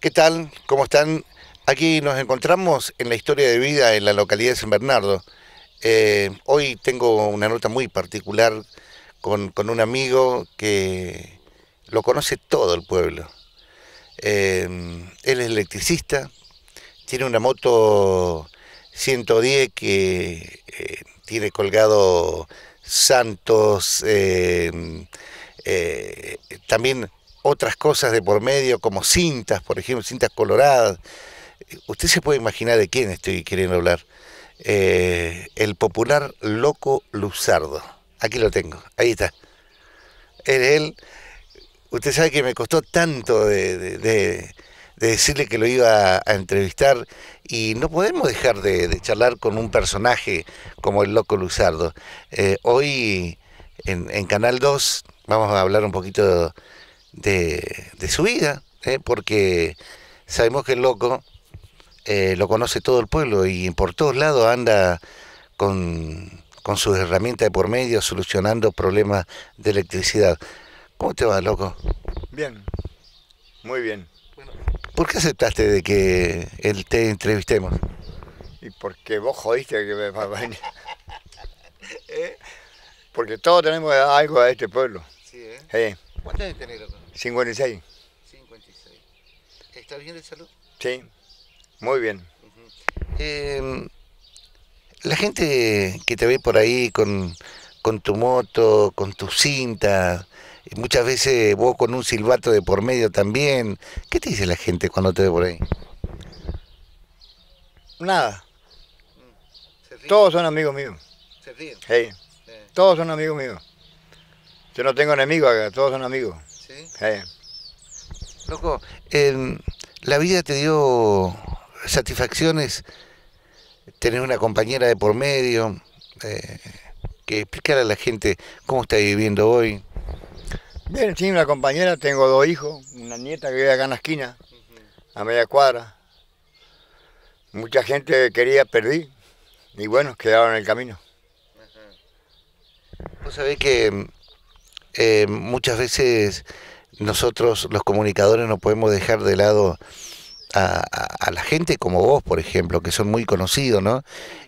¿Qué tal? ¿Cómo están? Aquí nos encontramos en la historia de vida en la localidad de San Bernardo. Eh, hoy tengo una nota muy particular con, un amigo que lo conoce todo el pueblo. Eh, él es electricista, tiene una moto 110 que eh, tiene colgado santos, también otras cosas de por medio, como cintas, por ejemplo, cintas coloradas. Usted se puede imaginar de quién estoy queriendo hablar. Eh, el popular Loco Luzardo. Aquí lo tengo, ahí está. él. Usted sabe que me costó tanto de, decirle que lo iba a, entrevistar y no podemos dejar de, charlar con un personaje como el Loco Luzardo. Eh, hoy en, en Canal 2 vamos a hablar un poquito de, su vida, ¿eh? porque sabemos que el loco eh, lo conoce todo el pueblo y por todos lados anda con, sus herramientas de por medio solucionando problemas de electricidad. ¿Cómo te va, loco? Bien, muy bien. ¿Por qué aceptaste de que él te entrevistemos? Y porque vos jodiste que me ¿Eh? Porque todos tenemos algo a este pueblo. Sí, 56. 56. ¿Está bien de salud? Sí, muy bien. Em, la gente que te ve por ahí con, tu moto, con tu cinta, muchas veces vos con un silbato de por medio también, ¿qué te dice la gente cuando te ve por ahí? Nada. Todos son amigos míos. ¿Se Todos son amigos míos. Yo no tengo enemigos acá, todos son amigos. ¿eh? Loco, em, la vida te dio satisfacciones tener una compañera de por medio, eh, que explicara a la gente cómo está viviendo hoy. Bien, sí, una compañera, tengo dos hijos, una nieta que vive acá en la esquina, a media cuadra. Mucha gente quería, perdí, y bueno, quedaron en el camino. Vos sabés que em, eh, muchas veces nosotros los comunicadores no podemos dejar de lado a, la gente como vos, por ejemplo, que son muy conocidos, ¿no?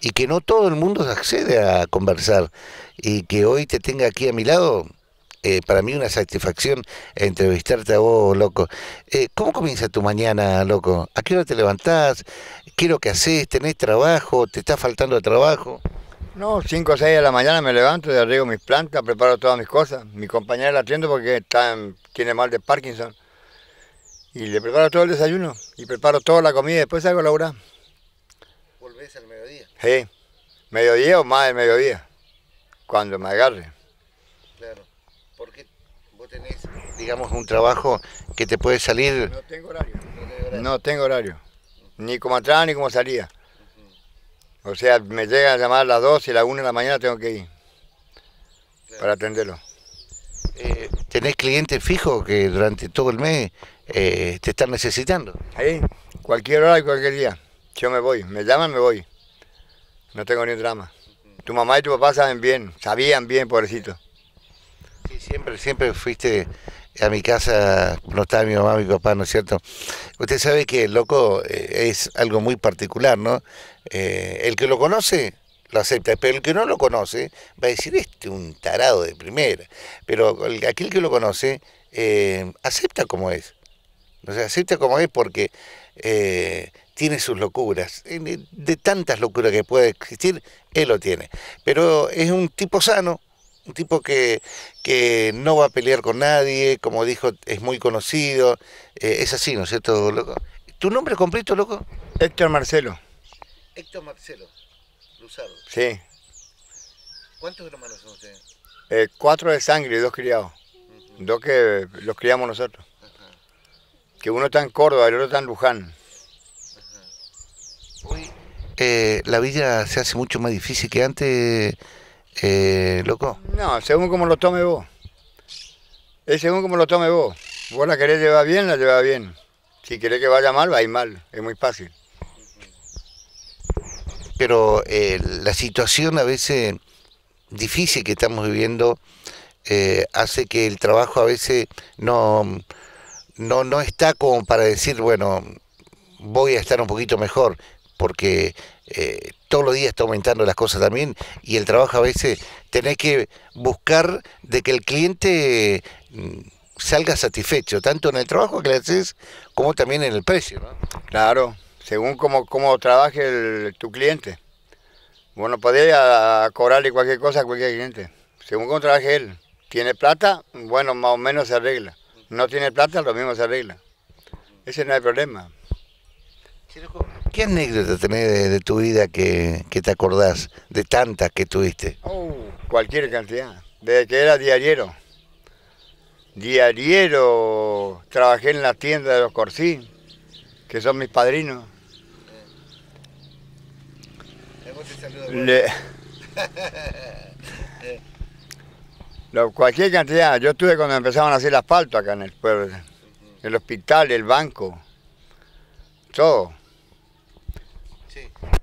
Y que no todo el mundo accede a conversar. Y que hoy te tenga aquí a mi lado, eh, para mí una satisfacción entrevistarte a vos, loco. Eh, ¿Cómo comienza tu mañana, loco? ¿A qué hora te levantás? ¿Qué es lo que haces? ¿Tenés trabajo? ¿Te está faltando trabajo? No, 5 o 6 de la mañana me levanto, le riego mis plantas, preparo todas mis cosas. Mi compañera la atiendo porque tiene mal de Parkinson. Y le preparo todo el desayuno y preparo toda la comida y después salgo a laburar. ¿Volvés al mediodía? Sí, mediodía o más de mediodía, cuando me agarre. Claro, porque vos tenés, digamos, un trabajo que te puede salir... No tengo horario. No tengo horario, no tengo horario. ni como atrás ni como salía. O sea, me llega a llamar a las 2 y a las 1 de la mañana tengo que ir para atenderlo. Eh, ¿Tenés clientes fijos que durante todo el mes eh, te están necesitando? Ahí, cualquier hora y cualquier día. Yo me voy, me llaman, me voy. No tengo ni drama. Tu mamá y tu papá saben bien, sabían bien, pobrecito. Sí, siempre, siempre fuiste a mi casa no está mi mamá, mi papá, ¿no es cierto? Usted sabe que el loco eh, es algo muy particular, ¿no? Eh, el que lo conoce lo acepta, pero el que no lo conoce va a decir, este un tarado de primera. Pero aquel que lo conoce eh, acepta como es. O sea, acepta como es porque tiene sus locuras. De tantas locuras que puede existir, él lo tiene. Pero es un tipo sano, un tipo que, no va a pelear con nadie, como dijo, es muy conocido. Eh, es así, ¿no es cierto, loco? ¿Tu nombre completo, loco? Héctor Marcelo. Héctor Marcelo, Luzardo. Sí. ¿Cuántos hermanos son ustedes? Eh, cuatro de sangre y dos criados. Dos que los criamos nosotros. Que uno está en Córdoba y el otro está en Luján. Eh, la vida se hace mucho más difícil que antes. Eh, loco? No, según como lo tome vos. Es según como lo tome vos. Vos la querés llevar bien, la llevas bien. Si querés que vaya mal, va a ir mal. Es muy fácil. Pero eh, la situación a veces difícil que estamos viviendo eh, hace que el trabajo a veces no, no, no está como para decir, bueno, voy a estar un poquito mejor porque eh, todos los días está aumentando las cosas también y el trabajo a veces tenés que buscar de que el cliente mm, salga satisfecho, tanto en el trabajo que le haces como también en el precio. Claro, según cómo, cómo trabaje tu cliente. Bueno, podés cobrarle cualquier cosa a cualquier cliente. Según cómo trabaje él. Tiene plata, bueno, más o menos se arregla. No tiene plata, lo mismo se arregla. Ese no es el problema. ¿Qué anécdota tenés de, tu vida que, te acordás? De tantas que tuviste. Oh, cualquier cantidad. Desde que era diariero. Diariero, trabajé en la tienda de los Corsí, que son mis padrinos. cualquier cantidad. Yo estuve cuando empezaban a hacer el asfalto acá en el pueblo. El hospital, el banco, todo.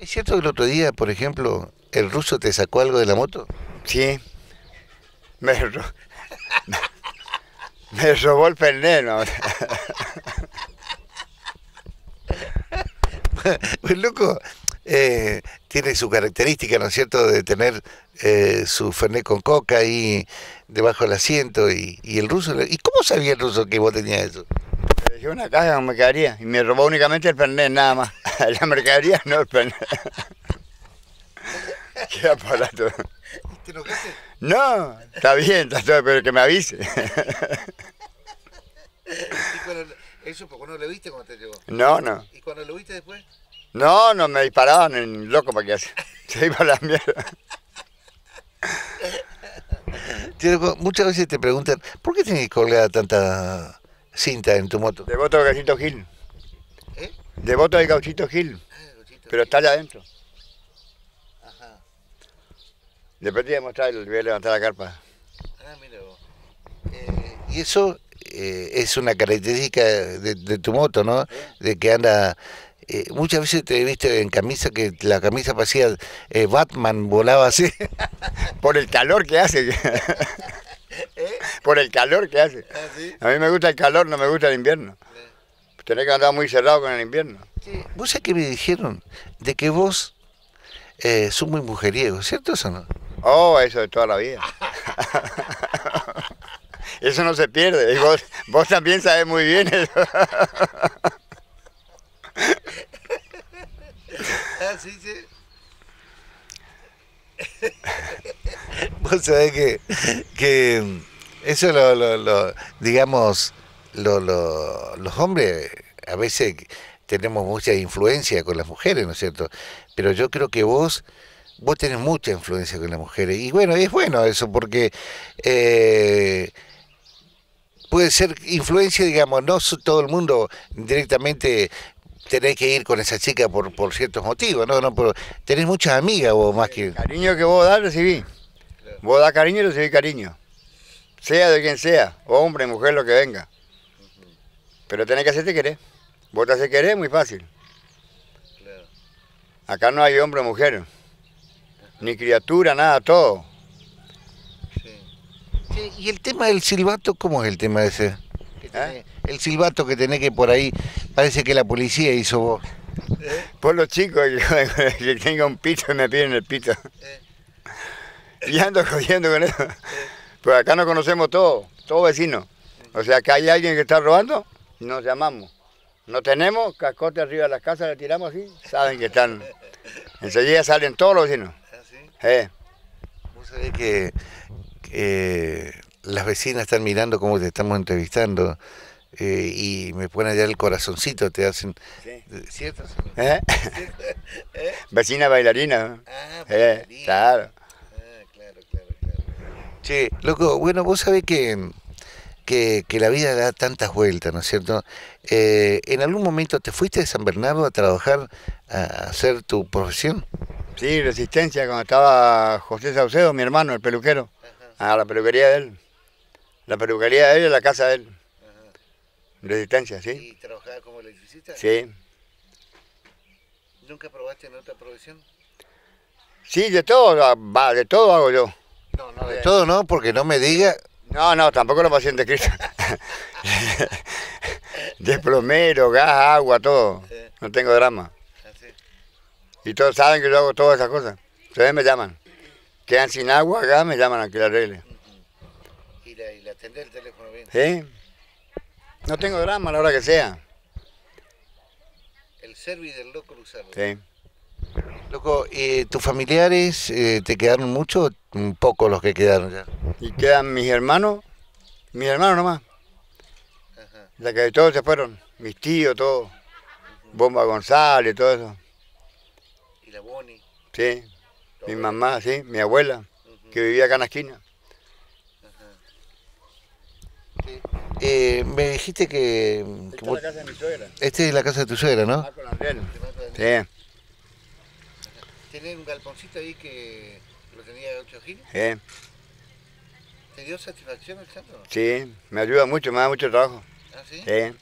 ¿Es cierto que el otro día, por ejemplo, el ruso te sacó algo de la moto? Sí. Me, robó el perneno. El pues, loco, eh, tiene su característica, ¿no es cierto?, de tener eh, su Fernet con coca ahí debajo del asiento y, el ruso. ¿Y cómo sabía el ruso que vos tenías eso? Le dije una caja, no me quedaría. Y me robó únicamente el Fernet, nada más. la mercadería no pena ¿Qué aparato? ¿Te enojaste? No, está bien, pero que me avise. ¿Y cuando, eso lo viste cuando te llegó? No, no. ¿Y cuando lo viste después? No, no, me disparaban en loco para que hace. Se iba a la mierda. Muchas veces te preguntan, ¿por qué tenés colgada tanta cinta en tu moto? De moto que siento Gil. De Devoto de Gauchito Gil, ah, pero está allá adentro. Ajá. Después te voy a mostrar, voy a levantar la carpa. Ah, eh, y eso eh, es una característica de, tu moto, ¿no? De que anda... Eh, muchas veces te viste en camisa que la camisa parecía Batman volaba así por el calor que hace por el calor que hace ah, a mí me gusta el calor no me gusta el invierno Tenés que andar muy cerrado con el invierno. Vos sabés que me dijeron de que vos eh, sos muy mujeriego, ¿cierto eso no? Oh, eso de toda la vida. eso no se pierde. vos, también sabés muy bien eso. Así ah, sí. Vos sabés que, que eso lo, lo digamos, lo, los hombres a veces tenemos mucha influencia con las mujeres, ¿no es cierto? Pero yo creo que vos, vos tenés mucha influencia con las mujeres. Y bueno, es bueno eso, porque eh, puede ser influencia, digamos, no todo el mundo directamente tenés que ir con esa chica por, por ciertos motivos, ¿no? no tenés muchas amigas vos más que... cariño que vos das, recibí. Vos das cariño y recibí cariño. Sea de quien sea, hombre, mujer, lo que venga. Pero tenés que hacerte querer. Vos te haces querer muy fácil. Acá no hay hombre o mujer. Ni criatura, nada, todo. ¿Y el tema del silbato? ¿Cómo es el tema ese? ¿Eh? El silbato que tenés que por ahí, parece que la policía hizo vos. ¿Eh? Por los chicos, que tenga un pito y me piden el pito. ¿Eh? Y ando con eso. ¿Eh? Pues acá nos conocemos todos, todos vecinos. O sea, acá hay alguien que está robando, nos llamamos. No tenemos cascote arriba de la casa, le tiramos así, saben que están. Enseguida salen todos los vecinos. Vos sabés que eh, las vecinas están mirando cómo te estamos entrevistando eh, y me ponen allá el corazoncito, te hacen... Sí. Eh, ¿Cierto? ¿Eh? Vecina bailarina. Ah, claro. Ah, claro, claro, claro. loco, bueno, vos sabés que que, la vida da tantas vueltas, ¿no es cierto? Eh, ¿En algún momento te fuiste de San Bernardo a trabajar, a hacer tu profesión? Sí, resistencia, cuando estaba José Saucedo, mi hermano, el peluquero, a ah, la peluquería de él. La peluquería de él y la casa de él. Resistencia, sí. ¿Y trabajaba como electricista? Sí. ¿Nunca probaste en otra profesión? Sí, de todo, de todo hago yo. No, no, de todo no, porque no me diga no, no, tampoco los pacientes Cristo. de plomero, gas, agua, todo. No tengo drama. Y todos saben que yo hago todas esas cosas. Ustedes me llaman. Quedan sin agua, gas, me llaman a que la arregle. ¿Y la atender el teléfono bien? Sí. No tengo drama a la hora que sea. El servidor del loco Sí. Loco, eh, ¿tus familiares eh, te quedaron mucho o pocos los que quedaron ya? Y quedan mis hermanos, mis hermanos nomás. La que todos se fueron, mis tíos, todos. Bomba González, todo eso. ¿Y la Boni? Sí, mi mamá, sí, mi abuela, que vivía acá en la esquina. Eh, me dijiste que... Esta es la casa de mi suegra. Esta es la casa de tu suegra, ¿no? Ah, sí. Tenés un galponcito ahí que lo tenía Ocho 8 Eh. ¿Te dio satisfacción el santo? Sí, me ayuda mucho, me da mucho trabajo. ¿Ah, sí? Sí.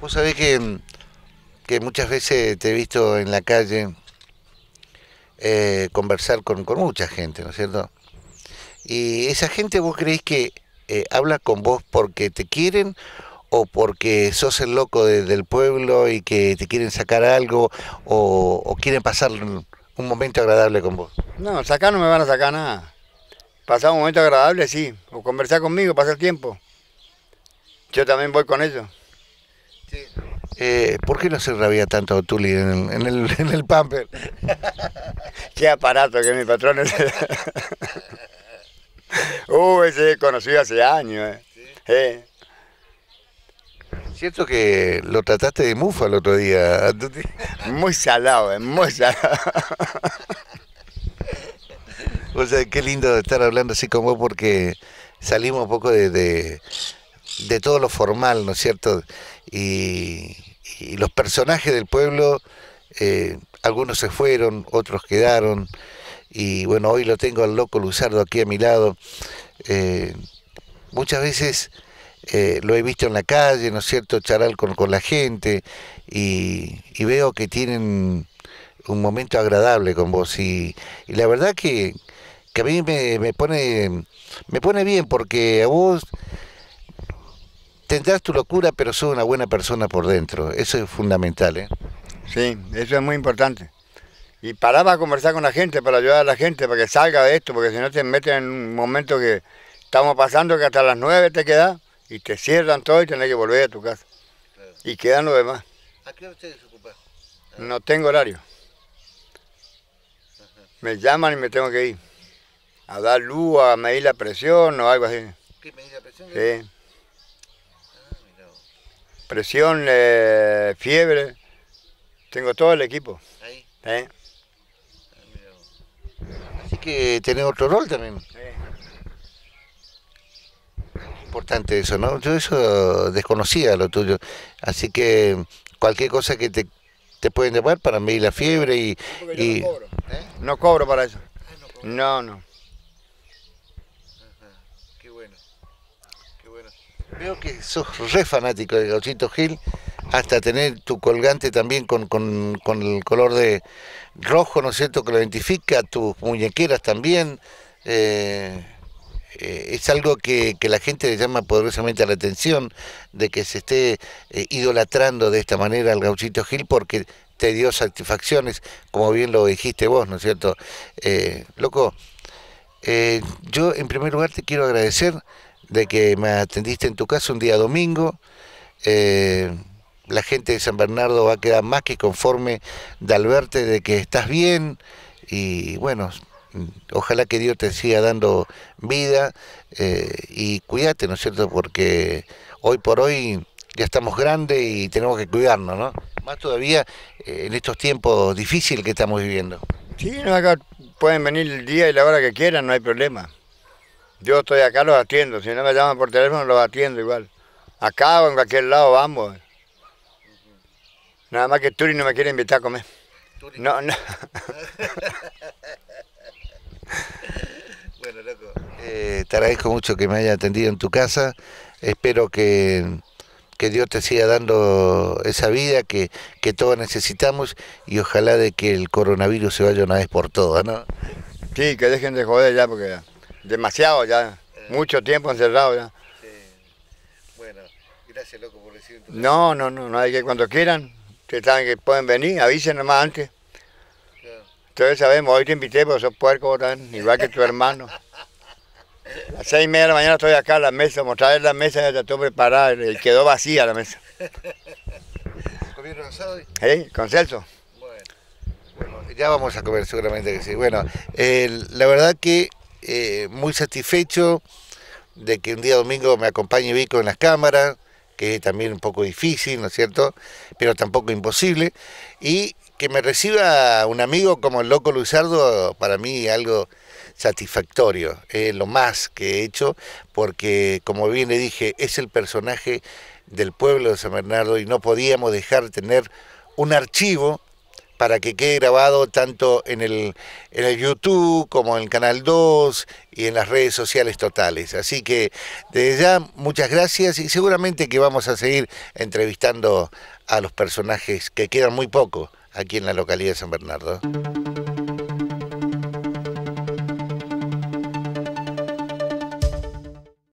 vos. sabés que, que muchas veces te he visto en la calle eh, conversar con, con, mucha gente, ¿no es cierto? Y esa gente vos creéis que eh, habla con vos porque te quieren o porque sos el loco del pueblo y que te quieren sacar algo o, quieren pasar un momento agradable con vos? No, sacar no me van a sacar nada. Pasar un momento agradable, sí. O conversar conmigo, pasar tiempo. Yo también voy con eso Sí. Eh, ¿Por qué no se rabia tanto Tuli en el, en el, pamper? qué aparato que mi patrón es. uh, ese es conocido hace años. Eh. ¿Sí? Eh cierto que lo trataste de mufa el otro día. Muy salado, eh, muy salado. O sea, qué lindo estar hablando así con vos porque salimos un poco de, de, todo lo formal, ¿no es cierto? Y, los personajes del pueblo, eh, algunos se fueron, otros quedaron. Y bueno, hoy lo tengo al loco Luzardo aquí a mi lado. Eh, muchas veces eh, lo he visto en la calle, ¿no es cierto?, charal con, la gente y, veo que tienen un momento agradable con vos y, la verdad que, a mí me, pone, me pone bien porque a vos tendrás tu locura, pero sos una buena persona por dentro. Eso es fundamental, ¿eh? Sí, eso es muy importante. Y paraba para conversar con la gente, para ayudar a la gente, para que salga de esto, porque si no te meten en un momento que estamos pasando que hasta las 9 te quedas y te cierran todo y tenés que volver a tu casa. Y quedan los demás. ¿A qué hora se ah. No tengo horario. Me llaman y me tengo que ir. A dar luz, a medir la presión o algo así. ¿Qué medir la presión? Sí. Ah, presión, eh, fiebre. Tengo todo el equipo. Ahí. ¿Eh? Ah, así que tenés otro rol también. Sí importante eso, ¿no? Yo eso desconocía lo tuyo. Así que cualquier cosa que te, te pueden llevar para medir la fiebre y... ¿Eh? No, cobro. para eso. Ah, no, no, Qué bueno. Veo que sos re fanático de Gauchito Gil, hasta tener tu colgante también con, con, el color de rojo, ¿no es cierto?, que lo identifica, tus muñequeras también. Eh, eh, es algo que, la gente le llama poderosamente la atención de que se esté eh, idolatrando de esta manera al gauchito Gil porque te dio satisfacciones, como bien lo dijiste vos, ¿no es cierto? Eh, loco, yo en primer lugar te quiero agradecer de que me atendiste en tu casa un día domingo la gente de San Bernardo va a quedar más que conforme de al verte de que estás bien y bueno, ojalá que Dios te siga dando vida eh, y cuídate, ¿no es cierto? Porque hoy por hoy ya estamos grandes y tenemos que cuidarnos, ¿no? Más todavía eh, en estos tiempos difíciles que estamos viviendo. Sí, acá pueden venir el día y la hora que quieran, no hay problema. Yo estoy acá, los atiendo. Si no me llaman por teléfono, los atiendo igual. Acá o en cualquier lado vamos. Nada más que Turi no me quiere invitar a comer. No, no. Eh, te agradezco mucho que me haya atendido en tu casa. Espero que, Dios te siga dando esa vida que, todos necesitamos y ojalá de que el coronavirus se vaya una vez por todas, ¿no? Sí, que dejen de joder ya porque demasiado ya, eh. mucho tiempo encerrado ya. Bueno, gracias loco por recibir No, no, no, no hay que cuando quieran, que saben que pueden venir, avisen nomás antes. Entonces sabemos, hoy te invité porque sos puerco, ¿verdad? igual que tu hermano. A las seis y media de la mañana estoy acá, la mesa, mostrar la mesa, ya estoy preparada, quedó vacía la mesa. ¿Comieron asado? ¿Eh? con Celso. Bueno, ya vamos a comer seguramente que sí. Bueno, eh, la verdad que eh, muy satisfecho de que un día domingo me acompañe Vico en las cámaras, que es también un poco difícil, ¿no es cierto? Pero tampoco imposible. Y que me reciba un amigo como el loco Luisardo, para mí algo satisfactorio, es lo más que he hecho, porque como bien le dije, es el personaje del pueblo de San Bernardo y no podíamos dejar de tener un archivo para que quede grabado tanto en el, en el YouTube como en el Canal 2 y en las redes sociales totales. Así que desde ya muchas gracias y seguramente que vamos a seguir entrevistando a los personajes que quedan muy poco aquí en la localidad de San Bernardo.